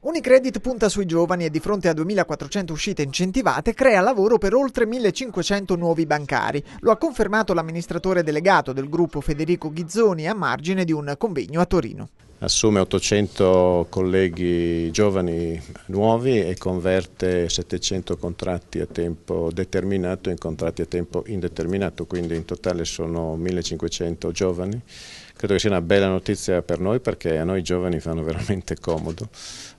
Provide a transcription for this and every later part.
Unicredit punta sui giovani e di fronte a 2.400 uscite incentivate crea lavoro per oltre 1.500 nuovi bancari. Lo ha confermato l'amministratore delegato del gruppo Federico Ghizzoni a margine di un convegno a Torino. Assume 800 colleghi giovani nuovi e converte 700 contratti a tempo determinato in contratti a tempo indeterminato, quindi in totale sono 1.500 giovani credo che sia una bella notizia per noi perché a noi giovani fanno veramente comodo,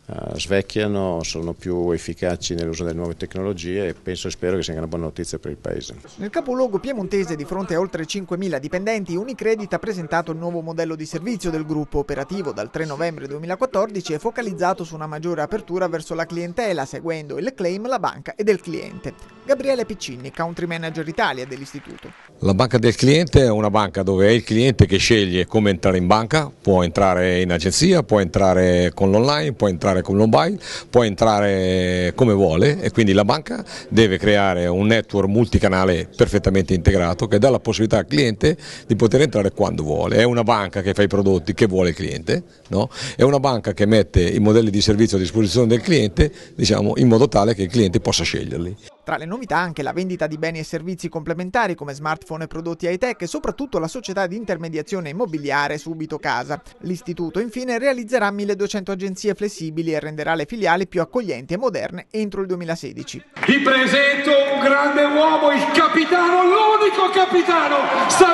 uh, svecchiano, sono più efficaci nell'uso delle nuove tecnologie e penso e spero che sia una buona notizia per il Paese. Nel capoluogo piemontese di fronte a oltre 5.000 dipendenti Unicredit ha presentato il nuovo modello di servizio del gruppo operativo dal 3 novembre 2014 e focalizzato su una maggiore apertura verso la clientela seguendo il claim la banca e del cliente. Gabriele Piccini, Country Manager Italia dell'istituto. La banca del cliente è una banca dove è il cliente che sceglie come entrare in banca, può entrare in agenzia, può entrare con l'online, può entrare con l'online, può entrare come vuole e quindi la banca deve creare un network multicanale perfettamente integrato che dà la possibilità al cliente di poter entrare quando vuole. È una banca che fa i prodotti che vuole il cliente, no? è una banca che mette i modelli di servizio a disposizione del cliente diciamo, in modo tale che il cliente possa sceglierli. Tra le novità anche la vendita di beni e servizi complementari come smartphone e prodotti high-tech e soprattutto la società di intermediazione immobiliare Subito Casa. L'istituto infine realizzerà 1200 agenzie flessibili e renderà le filiali più accoglienti e moderne entro il 2016. Vi presento un grande uomo, il capitano, l'unico capitano, Sa-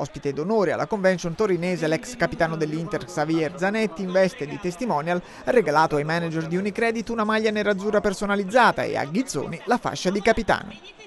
Ospite d'onore alla convention torinese l'ex capitano dell'Inter Xavier Zanetti in veste di testimonial ha regalato ai manager di Unicredit una maglia nerazzurra personalizzata e a Ghizzoni la fascia di capitano.